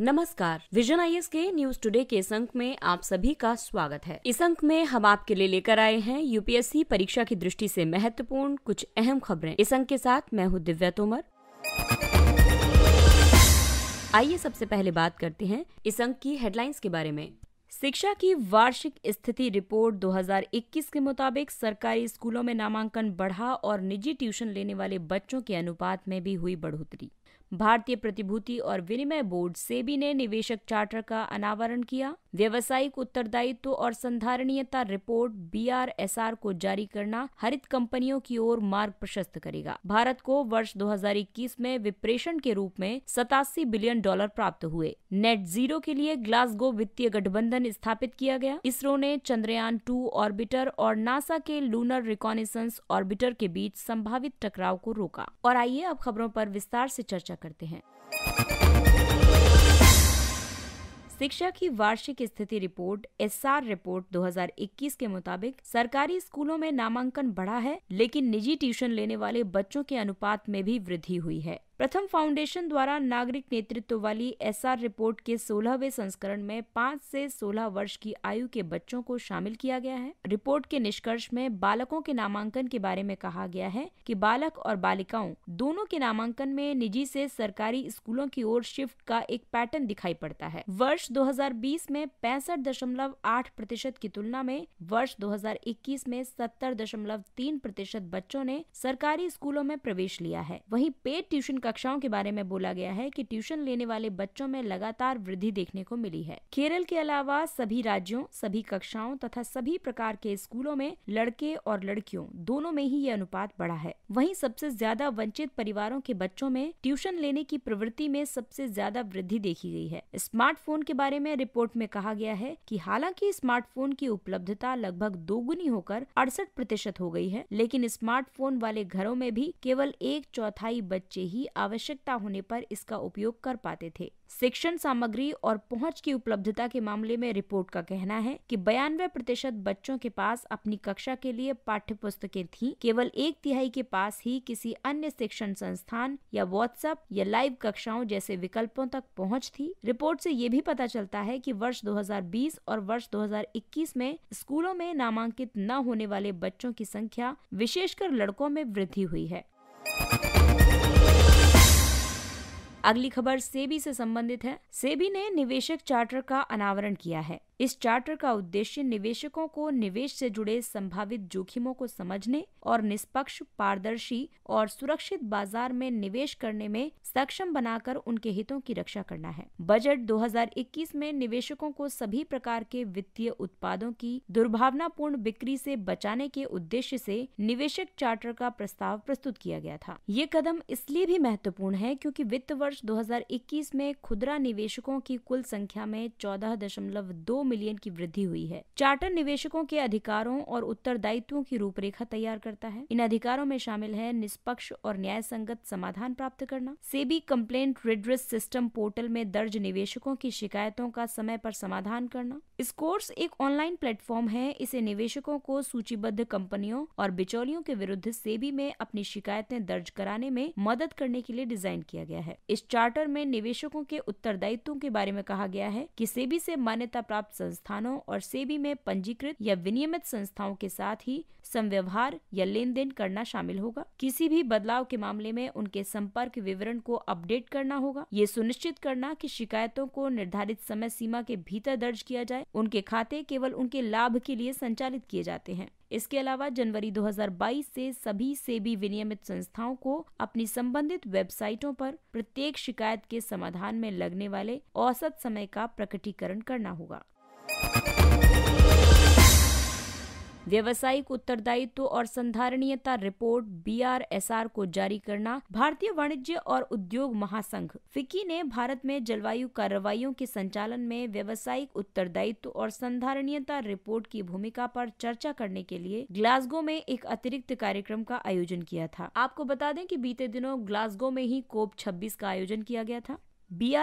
नमस्कार विजन आई के news today के इस अंक में आप सभी का स्वागत है इस अंक में हम आपके लिए लेकर आए हैं यूपीएससी परीक्षा की दृष्टि से महत्वपूर्ण कुछ अहम खबरें इस अंक के साथ मैं हूँ दिव्या तोमर आइए सबसे पहले बात करते हैं इस अंक की हेडलाइंस के बारे में शिक्षा की वार्षिक स्थिति रिपोर्ट 2021 के मुताबिक सरकारी स्कूलों में नामांकन बढ़ा और निजी ट्यूशन लेने वाले बच्चों के अनुपात में भी हुई बढ़ोतरी भारतीय प्रतिभूति और विनिमय बोर्ड सेबी ने निवेशक चार्टर का अनावरण किया व्यवसायिक उत्तरदायित्व और संधारणीयता रिपोर्ट बी को जारी करना हरित कंपनियों की ओर मार्ग प्रशस्त करेगा भारत को वर्ष 2021 में विप्रेषण के रूप में सतासी बिलियन डॉलर प्राप्त हुए नेट जीरो के लिए ग्लासगो वित्तीय गठबंधन स्थापित किया गया इसरो ने चंद्रयान टू ऑर्बिटर और नासा के लूनर रिकॉनिसेंस ऑर्बिटर के बीच संभावित टकराव को रोका और आइए अब खबरों पर विस्तार से चर्चा करते हैं शिक्षा की वार्षिक स्थिति रिपोर्ट एसआर रिपोर्ट 2021 के मुताबिक सरकारी स्कूलों में नामांकन बढ़ा है लेकिन निजी ट्यूशन लेने वाले बच्चों के अनुपात में भी वृद्धि हुई है प्रथम फाउंडेशन द्वारा नागरिक नेतृत्व वाली एसआर रिपोर्ट के 16वें संस्करण में 5 से 16 वर्ष की आयु के बच्चों को शामिल किया गया है रिपोर्ट के निष्कर्ष में बालकों के नामांकन के बारे में कहा गया है कि बालक और बालिकाओं दोनों के नामांकन में निजी से सरकारी स्कूलों की ओर शिफ्ट का एक पैटर्न दिखाई पड़ता है वर्ष दो में पैंसठ प्रतिशत की तुलना में वर्ष दो में सत्तर प्रतिशत बच्चों ने सरकारी स्कूलों में प्रवेश लिया है वही पेड ट्यूशन कक्षाओं के बारे में बोला गया है कि ट्यूशन लेने वाले बच्चों में लगातार वृद्धि देखने को मिली है केरल के अलावा सभी राज्यों सभी कक्षाओं तथा सभी प्रकार के स्कूलों में लड़के और लड़कियों दोनों में ही ये अनुपात बढ़ा है वहीं सबसे ज्यादा वंचित परिवारों के बच्चों में ट्यूशन लेने की प्रवृत्ति में सबसे ज्यादा वृद्धि देखी गई है स्मार्टफोन के बारे में रिपोर्ट में कहा गया है कि हालांकि स्मार्टफोन की उपलब्धता लगभग दोगुनी होकर अड़सठ प्रतिशत हो गई है लेकिन स्मार्टफोन वाले घरों में भी केवल एक चौथाई बच्चे ही आवश्यकता होने पर इसका उपयोग कर पाते थे शिक्षण सामग्री और पहुंच की उपलब्धता के मामले में रिपोर्ट का कहना है कि बयानवे प्रतिशत बच्चों के पास अपनी कक्षा के लिए पाठ्य पुस्तकें थी केवल एक तिहाई के पास ही किसी अन्य शिक्षण संस्थान या व्हाट्सएप या लाइव कक्षाओं जैसे विकल्पों तक पहुँच थी रिपोर्ट ऐसी ये भी पता चलता है की वर्ष दो और वर्ष दो में स्कूलों में नामांकित न होने वाले बच्चों की संख्या विशेषकर लड़कों में वृद्धि हुई है अगली खबर सेबी से संबंधित है सेबी ने निवेशक चार्टर का अनावरण किया है इस चार्टर का उद्देश्य निवेशकों को निवेश से जुड़े संभावित जोखिमों को समझने और निष्पक्ष पारदर्शी और सुरक्षित बाजार में निवेश करने में सक्षम बनाकर उनके हितों की रक्षा करना है बजट 2021 में निवेशकों को सभी प्रकार के वित्तीय उत्पादों की दुर्भावनापूर्ण बिक्री से बचाने के उद्देश्य से निवेशक चार्टर का प्रस्ताव प्रस्तुत किया गया था ये कदम इसलिए भी महत्वपूर्ण है क्योंकि वित्त वर्ष 2021 में खुदरा निवेशकों की कुल संख्या में चौदह दशमलव दो मिलियन की वृद्धि हुई है चार्टर निवेशकों के अधिकारों और उत्तरदायित्वों की रूपरेखा तैयार करता है इन अधिकारों में शामिल है निष्पक्ष और न्याय संगत समाधान प्राप्त करना SEBI complaint redress system portal में दर्ज निवेशकों की शिकायतों का समय पर समाधान करना स्कोर्स एक ऑनलाइन प्लेटफॉर्म है इसे निवेशकों को सूचीबद्ध कंपनियों और बिचौलियों के विरुद्ध सेबी में अपनी शिकायतें दर्ज कराने में मदद करने के लिए डिजाइन किया गया है इस चार्टर में निवेशकों के उत्तरदायित्व के बारे में कहा गया है कि सेबी से मान्यता प्राप्त संस्थानों और सेबी में पंजीकृत या विनियमित संस्थाओं के साथ ही संव्यवहार या लेन देन करना शामिल होगा किसी भी बदलाव के मामले में उनके संपर्क विवरण को अपडेट करना होगा ये सुनिश्चित करना कि शिकायतों को निर्धारित समय सीमा के भीतर दर्ज किया जाए उनके खाते केवल उनके लाभ के लिए संचालित किए जाते हैं इसके अलावा जनवरी 2022 से सभी सेबी विनियमित संस्थाओं को अपनी संबंधित वेबसाइटों पर प्रत्येक शिकायत के समाधान में लगने वाले औसत समय का प्रकटीकरण करना होगा व्यवसायिक उत्तरदायित्व और संधारणीयता रिपोर्ट बी को जारी करना भारतीय वाणिज्य और उद्योग महासंघ फिक्की ने भारत में जलवायु कार्रवाई के संचालन में व्यवसायिक उत्तरदायित्व और संधारणीयता रिपोर्ट की भूमिका पर चर्चा करने के लिए ग्लासगो में एक अतिरिक्त कार्यक्रम का आयोजन किया था आपको बता दें कि बीते दिनों ग्लासगो में ही कोप 26 का आयोजन किया गया था बी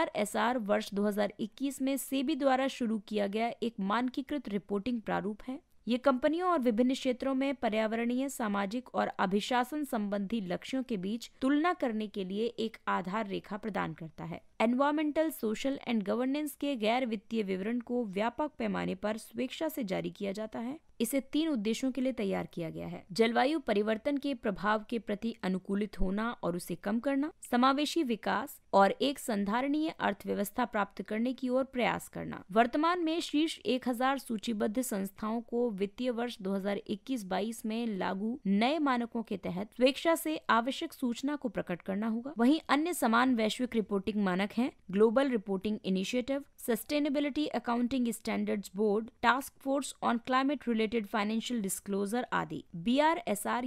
वर्ष 2021 में सेबी द्वारा शुरू किया गया एक मानकीकृत रिपोर्टिंग प्रारूप है ये कंपनियों और विभिन्न क्षेत्रों में पर्यावरणीय सामाजिक और अभिशासन संबंधी लक्ष्यों के बीच तुलना करने के लिए एक आधार रेखा प्रदान करता है एनवायरमेंटल सोशल एंड गवर्नेंस के गैर वित्तीय विवरण को व्यापक पैमाने पर स्वेच्छा से जारी किया जाता है इसे तीन उद्देश्यों के लिए तैयार किया गया है जलवायु परिवर्तन के प्रभाव के प्रति अनुकूलित होना और उसे कम करना समावेशी विकास और एक संधारणीय अर्थव्यवस्था प्राप्त करने की ओर प्रयास करना वर्तमान में शीर्ष 1000 सूचीबद्ध संस्थाओं को वित्तीय वर्ष 2021-22 में लागू नए मानकों के तहत स्वेच्छा से आवश्यक सूचना को प्रकट करना होगा वहीं अन्य समान वैश्विक रिपोर्टिंग मानक हैं global reporting initiative sustainability accounting standard board task force on climate related financial disclosure आदि बी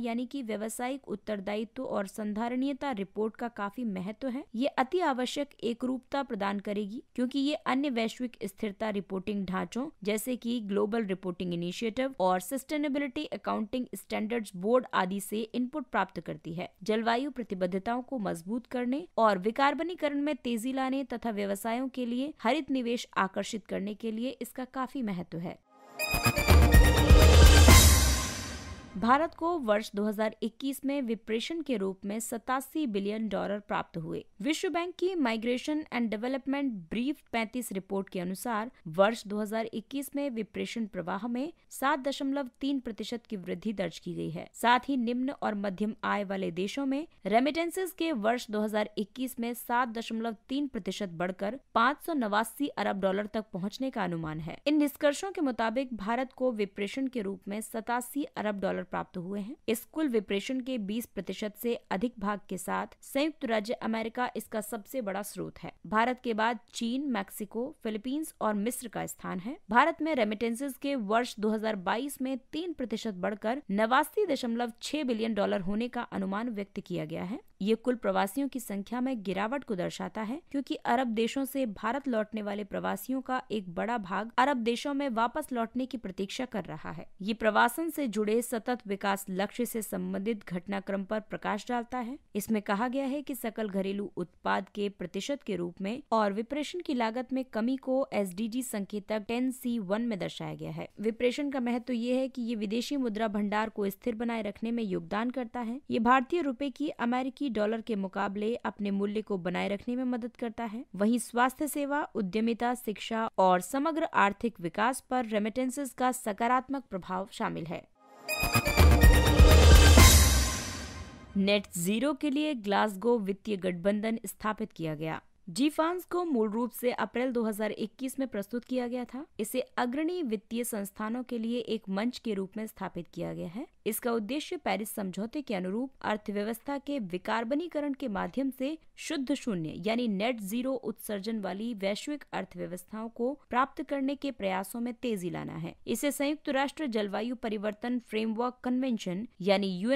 यानी की व्यावसायिक उत्तरदायित्व और संधारणीयता रिपोर्ट का काफी महत्व है ये ही आवश्यक एक रूपता प्रदान करेगी क्योंकि ये अन्य वैश्विक स्थिरता रिपोर्टिंग ढांचों जैसे कि ग्लोबल रिपोर्टिंग इनिशिएटिव और सस्टेनेबिलिटी अकाउंटिंग स्टैंडर्ड्स बोर्ड आदि से इनपुट प्राप्त करती है जलवायु प्रतिबद्धताओं को मजबूत करने और विकार्बनीकरण में तेजी लाने तथा व्यवसायों के लिए हरित निवेश आकर्षित करने के लिए इसका काफी महत्व है भारत को वर्ष 2021 में विप्रेशन के रूप में सतासी बिलियन डॉलर प्राप्त हुए विश्व बैंक की migration and development brief 35 report के अनुसार वर्ष 2021 में विप्रेशन प्रवाह में 7.3 प्रतिशत की वृद्धि दर्ज की गई है साथ ही निम्न और मध्यम आय वाले देशों में रेमिटेंसेज के वर्ष 2021 में 7.3 प्रतिशत बढ़कर पाँच अरब डॉलर तक पहुँचने का अनुमान है इन निष्कर्षों के मुताबिक भारत को विप्रेशन के रूप में सतासी अरब डॉलर प्राप्त हुए हैं कुल विप्रेशन के 20 प्रतिशत से अधिक भाग के साथ संयुक्त राज्य अमेरिका इसका सबसे बड़ा स्रोत है भारत के बाद चीन मैक्सिको फिलीपींस और मिस्र का स्थान है भारत में रेमिटेंसेज के वर्ष 2022 में तीन प्रतिशत बढ़कर नवासी बिलियन डॉलर होने का अनुमान व्यक्त किया गया है ये कुल प्रवासियों की संख्या में गिरावट को दर्शाता है क्योंकि अरब देशों से भारत लौटने वाले प्रवासियों का एक बड़ा भाग अरब देशों में वापस लौटने की प्रतीक्षा कर रहा है ये प्रवासन से जुड़े सतत विकास लक्ष्य से संबंधित घटनाक्रम पर प्रकाश डालता है इसमें कहा गया है कि सकल घरेलू उत्पाद के प्रतिशत के रूप में और विप्रेशन की लागत में कमी को एस संकेतक टेन सी वन में दर्शाया गया है विप्रेशन का महत्व तो ये है की ये विदेशी मुद्रा भंडार को स्थिर बनाए रखने में योगदान करता है ये भारतीय रूपए की अमेरिकी अमेरिकी डॉलर के मुकाबले अपने मूल्य को बनाए रखने में मदद करता है वहीं स्वास्थ्य सेवा उद्यमिता शिक्षा और समग्र आर्थिक विकास पर रेमिटेंसेस का सकारात्मक प्रभाव शामिल है नेट जीरो के लिए ग्लासगो वित्तीय गठबंधन स्थापित किया गया जी फांस को मूल रूप से अप्रैल 2021 में प्रस्तुत किया गया था इसे अग्रणी वित्तीय संस्थानों के लिए एक मंच के रूप में स्थापित किया गया है इसका उद्देश्य पेरिस समझौते के अनुरूप अर्थव्यवस्था के विकार्बनीकरण के माध्यम से शुद्ध शून्य यानी नेट जीरो उत्सर्जन वाली वैश्विक अर्थव्यवस्थाओं को प्राप्त करने के प्रयासों में तेजी लाना है इसे संयुक्त राष्ट्र जलवायु परिवर्तन फ्रेमवर्क कन्वेंशन यानी U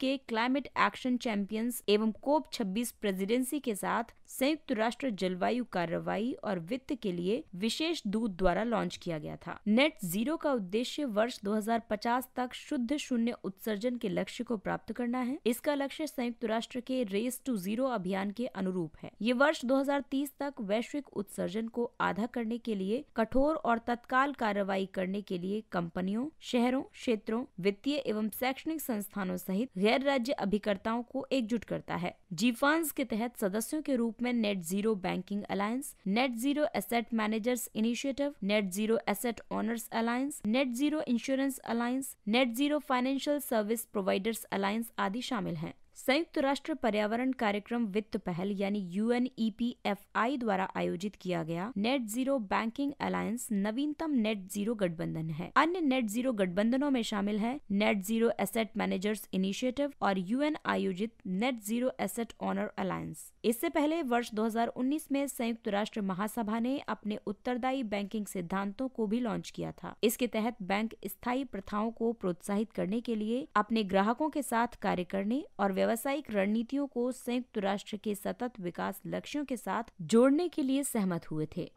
K climate action champions एवं कोप छब्बीस प्रेसिडेंसी के साथ संयुक्त राष्ट्र जलवायु कार्रवाई और वित्त के लिए विशेष दूत द्वारा लॉन्च किया गया था नेट जीरो का उद्देश्य वर्ष 2050 तक शुद्ध शून्य उत्सर्जन के लक्ष्य को प्राप्त करना है इसका लक्ष्य संयुक्त राष्ट्र के रेस टू जीरो अभियान के अनुरूप है ये वर्ष 2030 तक वैश्विक उत्सर्जन को आधा करने के लिए कठोर और तत्काल कार्रवाई करने के लिए कंपनियों शहरों क्षेत्रों वित्तीय एवं शैक्षणिक संस्थानों सहित गैर राज्य अभिकर्ताओं को एकजुट करता है जी फंड के तहत सदस्यों के रूप में net zero banking alliance net zero asset managers initiative net zero asset owners alliance net zero insurance alliance net zero financial service providers alliance आदि शामिल हैं संयुक्त राष्ट्र पर्यावरण कार्यक्रम वित्त पहल यानी यू e द्वारा आयोजित किया गया नेट जीरो बैंकिंग अलायंस नवीनतम नेट जीरो गठबंधन है अन्य नेट जीरो गठबंधनों में शामिल है net zero asset managers initiative और यूएन आयोजित net zero asset owner alliance इससे पहले वर्ष 2019 में संयुक्त राष्ट्र महासभा ने अपने उत्तरदायी बैंकिंग सिद्धांतों को भी लॉन्च किया था इसके तहत बैंक स्थायी प्रथाओं को प्रोत्साहित करने के लिए अपने ग्राहकों के साथ कार्य करने और व्यावसायिक रणनीतियों को संयुक्त राष्ट्र के सतत विकास लक्ष्यों के साथ जोड़ने के लिए सहमत हुए थे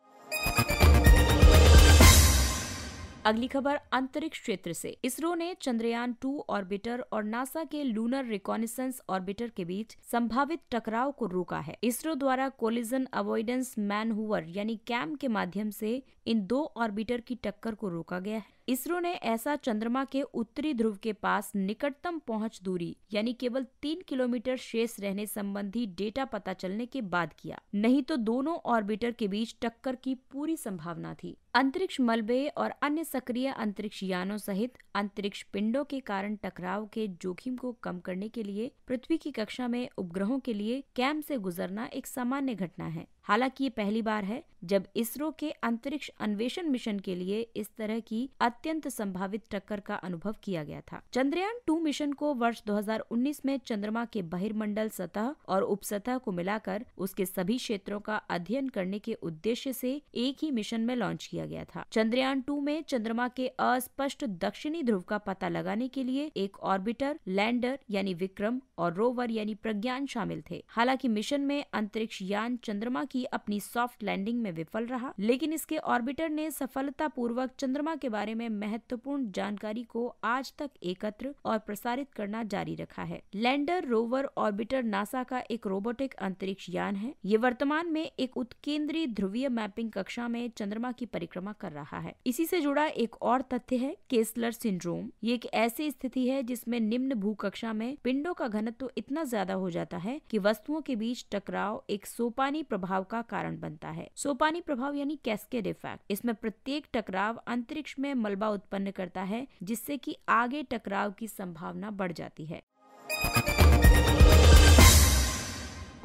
अगली खबर अंतरिक्ष क्षेत्र से इसरो ने चंद्रयान टू ऑर्बिटर और नासा के लूनर रिकॉनिसेंस ऑर्बिटर के बीच संभावित टकराव को रोका है इसरो द्वारा कोलिजन अवॉइडेंस मैनहूवर यानी कैम के माध्यम से इन दो ऑर्बिटर की टक्कर को रोका गया है इसरो ने ऐसा चंद्रमा के उत्तरी ध्रुव के पास निकटतम पहुंच दूरी यानी केवल तीन किलोमीटर शेष रहने संबंधी डेटा पता चलने के बाद किया नहीं तो दोनों ऑर्बिटर के बीच टक्कर की पूरी संभावना थी अंतरिक्ष मलबे और अन्य सक्रिय अंतरिक्ष यानों सहित अंतरिक्ष पिंडों के कारण टकराव के जोखिम को कम करने के लिए पृथ्वी की कक्षा में उपग्रहों के लिए कैम से गुजरना एक सामान्य घटना है हालांकि ये पहली बार है जब इसरो के अंतरिक्ष अन्वेषण मिशन के लिए इस तरह की अत्यंत संभावित टक्कर का अनुभव किया गया था चंद्रयान टू मिशन को वर्ष 2019 में चंद्रमा के बहिर्मंडल सतह और उपसतह को मिलाकर उसके सभी क्षेत्रों का अध्ययन करने के उद्देश्य से एक ही मिशन में लॉन्च किया किया गया था चंद्रयान टू में चंद्रमा के अस्पष्ट दक्षिणी ध्रुव का पता लगाने के लिए एक ऑर्बिटर लैंडर यानी विक्रम और रोवर यानी प्रज्ञान शामिल थे हालांकि मिशन में अंतरिक्ष यान चंद्रमा की अपनी सॉफ्ट लैंडिंग में विफल रहा लेकिन इसके ऑर्बिटर ने सफलता पूर्वक चंद्रमा के बारे में महत्वपूर्ण जानकारी को आज तक एकत्र और प्रसारित करना जारी रखा है लैंडर रोवर ऑर्बिटर नासा का एक रोबोटिक अंतरिक्ष यान है ये वर्तमान में एक उत्केंद्रीय ध्रुवीय मैपिंग कक्षा में चंद्रमा की परीक्षा परिक्रमा कर रहा है इसी से जुड़ा एक और तथ्य है केसलर सिंड्रोम ये एक ऐसी स्थिति है जिसमें निम्न भू कक्षा में पिंडों का घनत्व तो इतना ज्यादा हो जाता है कि वस्तुओं के बीच टकराव एक सोपानी प्रभाव का कारण बनता है सोपानी प्रभाव यानी कैस्केड इफेक्ट इसमें प्रत्येक टकराव अंतरिक्ष में मलबा उत्पन्न करता है जिससे कि आगे टकराव की संभावना बढ़ जाती है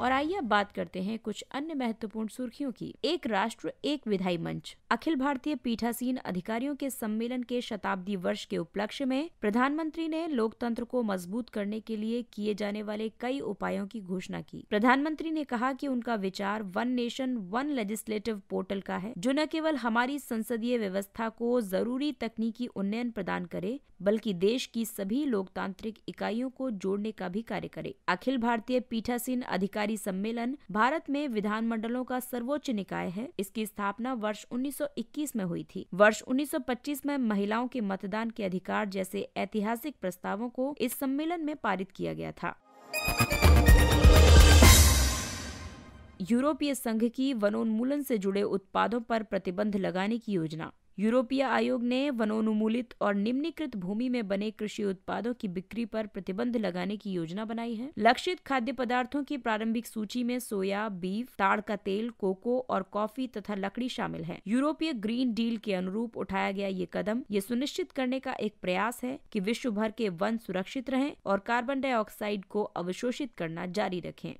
और आइए अब बात करते हैं कुछ अन्य महत्वपूर्ण सुर्खियों की एक राष्ट्र एक विधायी मंच अखिल भारतीय पीठासीन अधिकारियों के सम्मेलन के शताब्दी वर्ष के उपलक्ष्य में प्रधानमंत्री ने लोकतंत्र को मजबूत करने के लिए किए जाने वाले कई उपायों की घोषणा की प्रधानमंत्री ने कहा कि उनका विचार one nation one legislative portal का है जो न केवल हमारी संसदीय व्यवस्था को जरूरी तकनीकी उन्नयन प्रदान करे बल्कि देश की सभी लोकतांत्रिक इकाइयों को जोड़ने का भी कार्य करे अखिल भारतीय पीठासीन अधिकारी सम्मेलन भारत में विधानमंडलों का सर्वोच्च निकाय है इसकी स्थापना वर्ष 1921 में हुई थी वर्ष 1925 में महिलाओं के मतदान के अधिकार जैसे ऐतिहासिक प्रस्तावों को इस सम्मेलन में पारित किया गया था यूरोपीय संघ की वनोन्मूलन से जुड़े उत्पादों पर प्रतिबंध लगाने की योजना यूरोपीय आयोग ने वनोन्मूलित और निम्नीकृत भूमि में बने कृषि उत्पादों की बिक्री पर प्रतिबंध लगाने की योजना बनाई है लक्षित खाद्य पदार्थों की प्रारंभिक सूची में सोया बीफ ताड़ का तेल कोको और कॉफी तथा लकड़ी शामिल है यूरोपीय ग्रीन डील के अनुरूप उठाया गया ये कदम ये सुनिश्चित करने का एक प्रयास है की विश्व भर के वन सुरक्षित रहे और कार्बन डाइऑक्साइड को अवशोषित करना जारी रखें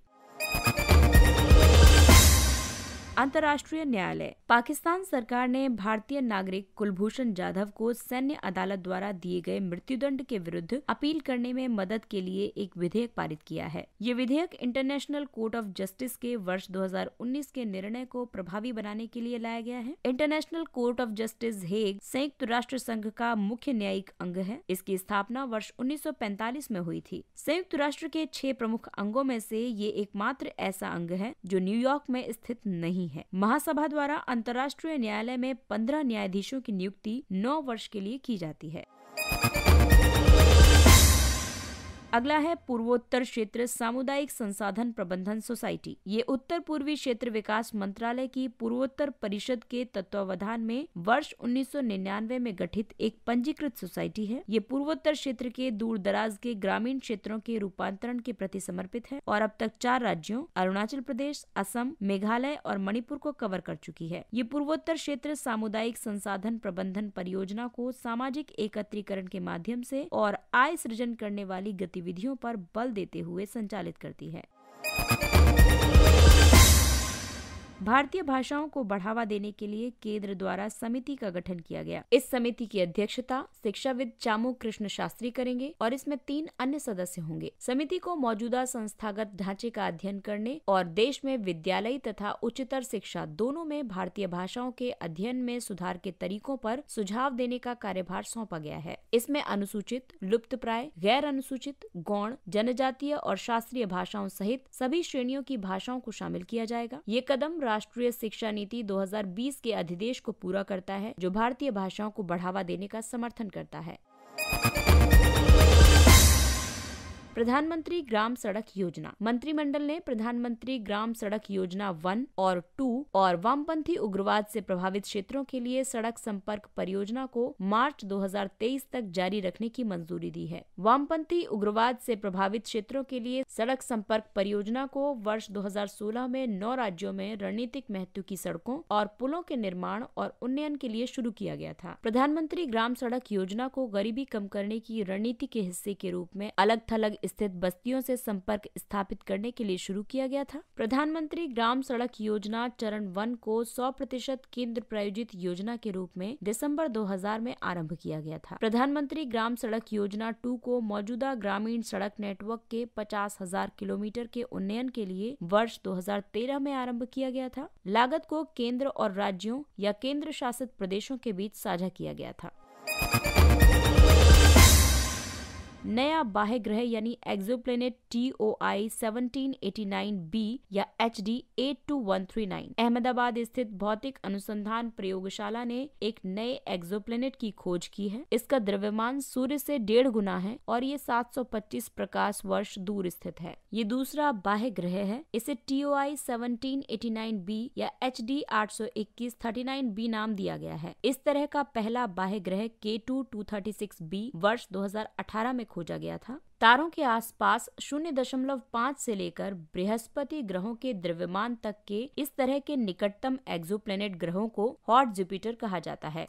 अंतर्राष्ट्रीय न्यायालय पाकिस्तान सरकार ने भारतीय नागरिक कुलभूषण जाधव को सैन्य अदालत द्वारा दिए गए मृत्युदंड के विरुद्ध अपील करने में मदद के लिए एक विधेयक पारित किया है ये विधेयक इंटरनेशनल कोर्ट ऑफ जस्टिस के वर्ष 2019 के निर्णय को प्रभावी बनाने के लिए लाया गया है international court of justice Hague संयुक्त राष्ट्र संघ का मुख्य न्यायिक अंग है इसकी स्थापना वर्ष उन्नीस में हुई थी संयुक्त राष्ट्र के छह प्रमुख अंगों में से ये एकमात्र ऐसा अंग है जो न्यूयॉर्क में स्थित नहीं नहीं है महासभा द्वारा अंतर्राष्ट्रीय न्यायालय में पंद्रह न्यायाधीशों की नियुक्ति नौ वर्ष के लिए की जाती है अगला है पूर्वोत्तर क्षेत्र सामुदायिक संसाधन प्रबंधन सोसाइटी ये उत्तर पूर्वी क्षेत्र विकास मंत्रालय की पूर्वोत्तर परिषद के तत्वावधान में वर्ष 1999 में गठित एक पंजीकृत सोसाइटी है ये पूर्वोत्तर क्षेत्र के दूर दराज के ग्रामीण क्षेत्रों के रूपांतरण के प्रति समर्पित है और अब तक चार राज्यों अरुणाचल प्रदेश असम मेघालय और मणिपुर को कवर कर चुकी है ये पूर्वोत्तर क्षेत्र सामुदायिक संसाधन प्रबंधन परियोजना को सामाजिक एकत्रीकरण के माध्यम से और आय सृजन करने वाली गतिविधि गतिविधियों पर बल देते हुए संचालित करती है भारतीय भाषाओं को बढ़ावा देने के लिए केंद्र द्वारा समिति का गठन किया गया इस समिति की अध्यक्षता शिक्षाविद चामू कृष्ण शास्त्री करेंगे और इसमें तीन अन्य सदस्य होंगे समिति को मौजूदा संस्थागत ढांचे का अध्ययन करने और देश में विद्यालय तथा उच्चतर शिक्षा दोनों में भारतीय भाषाओं के अध्ययन में सुधार के तरीकों पर सुझाव देने का कार्यभार सौंपा गया है इसमें अनुसूचित लुप्त प्राय गैर अनुसूचित गौण जनजातीय और शास्त्रीय भाषाओं सहित सभी श्रेणियों की भाषाओं को शामिल किया जाएगा ये कदम राष्ट्रीय शिक्षा नीति 2020 के अधिदेश को पूरा करता है जो भारतीय भाषाओं को बढ़ावा देने का समर्थन करता है प्रधानमंत्री ग्राम सड़क योजना मंत्रिमंडल ने प्रधानमंत्री ग्राम सड़क योजना वन और टू और वामपंथी उग्रवाद से प्रभावित क्षेत्रों के लिए सड़क संपर्क परियोजना को मार्च 2023 तक जारी रखने की मंजूरी दी है वामपंथी उग्रवाद से प्रभावित क्षेत्रों के लिए सड़क संपर्क परियोजना को वर्ष 2016 में नौ राज्यों में रणनीतिक महत्व की सड़कों और पुलों के निर्माण और उन्नयन के लिए शुरू किया गया था प्रधानमंत्री ग्राम सड़क योजना को गरीबी कम करने की रणनीति के हिस्से के रूप में अलग थलग स्थित बस्तियों से संपर्क स्थापित करने के लिए शुरू किया गया था प्रधानमंत्री ग्राम सड़क योजना चरण वन को सौ प्रतिशत केंद्र प्रायोजित योजना के रूप में दिसंबर 2000 में आरंभ किया गया था प्रधानमंत्री ग्राम सड़क योजना टू को मौजूदा ग्रामीण सड़क नेटवर्क के पचास हजार किलोमीटर के उन्नयन के लिए वर्ष दो में आरम्भ किया गया था लागत को केंद्र और राज्यों या केंद्र शासित प्रदेशों के बीच साझा किया गया था नया बाह्य ग्रह यानी exoplanet T O I seventeen eighty nine B या H D eight two one three nine Ahmedabad स्थित भौतिक अनुसंधान प्रयोगशाला ने एक नए एक्सोप्लेनेट की खोज की है इसका द्रव्यमान सूर्य से डेढ़ गुना है और ये 725 प्रकाश वर्ष दूर स्थित है ये दूसरा बाह्य ग्रह है इसे T O I seventeen eighty nine B या एच डी आठ सौ इक्कीस थर्टी नाइन बी नाम दिया गया है इस तरह का पहला बाह्य ग्रह K two two thirty six B वर्ष दो हजार अठारह में खोजा गया था तारों के आसपास शून्य दशमलव पाँच से लेकर बृहस्पति ग्रहों के द्रव्यमान तक के इस तरह के निकटतम एक्जो ग्रहों को हॉट जुपिटर कहा जाता है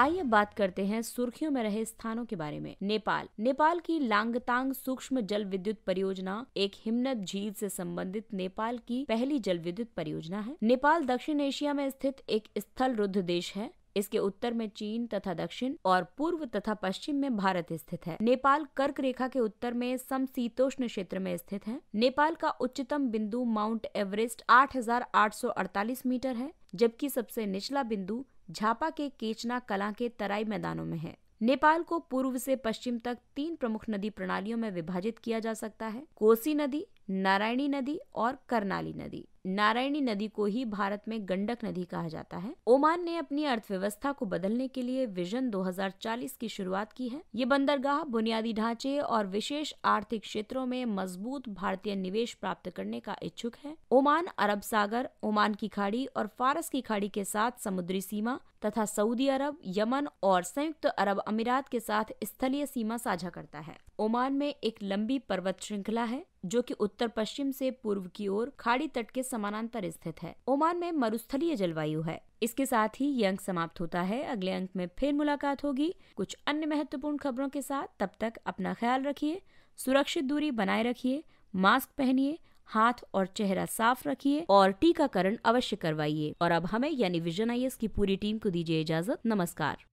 आइए बात करते हैं सुर्खियों में रहे स्थानों के बारे में नेपाल नेपाल की लांगतांग सूक्ष्म जल विद्युत परियोजना एक हिमनद झील से संबंधित नेपाल की पहली जल विद्युत परियोजना है नेपाल दक्षिण एशिया में स्थित एक स्थल रुद्ध देश है इसके उत्तर में चीन तथा दक्षिण और पूर्व तथा पश्चिम में भारत स्थित है नेपाल कर्क रेखा के उत्तर में समशीतोष्ण क्षेत्र में स्थित है नेपाल का उच्चतम बिंदु माउंट एवरेस्ट 8,848 मीटर है जबकि सबसे निचला बिंदु झापा के केचना कला के तराई मैदानों में है नेपाल को पूर्व से पश्चिम तक तीन प्रमुख नदी प्रणालियों में विभाजित किया जा सकता है कोसी नदी नारायणी नदी और करनाली नदी नारायणी नदी को ही भारत में गंडक नदी कहा जाता है ओमान ने अपनी अर्थव्यवस्था को बदलने के लिए विजन 2040 की शुरुआत की है ये बंदरगाह बुनियादी ढांचे और विशेष आर्थिक क्षेत्रों में मजबूत भारतीय निवेश प्राप्त करने का इच्छुक है ओमान अरब सागर ओमान की खाड़ी और फारस की खाड़ी के साथ समुद्री सीमा तथा सऊदी अरब यमन और संयुक्त अरब अमीरात के साथ स्थलीय सीमा साझा करता है ओमान में एक लंबी पर्वत श्रृंखला है जो कि उत्तर पश्चिम से पूर्व की ओर खाड़ी तट के समानांतर स्थित है ओमान में मरुस्थलीय जलवायु है इसके साथ ही ये अंक समाप्त होता है अगले अंक में फिर मुलाकात होगी कुछ अन्य महत्वपूर्ण खबरों के साथ तब तक अपना ख्याल रखिए सुरक्षित दूरी बनाए रखिए मास्क पहनिए हाथ और चेहरा साफ रखिए और टीकाकरण अवश्य करवाइए और अब हमें यानी विजन आई की पूरी टीम को दीजिए इजाजत नमस्कार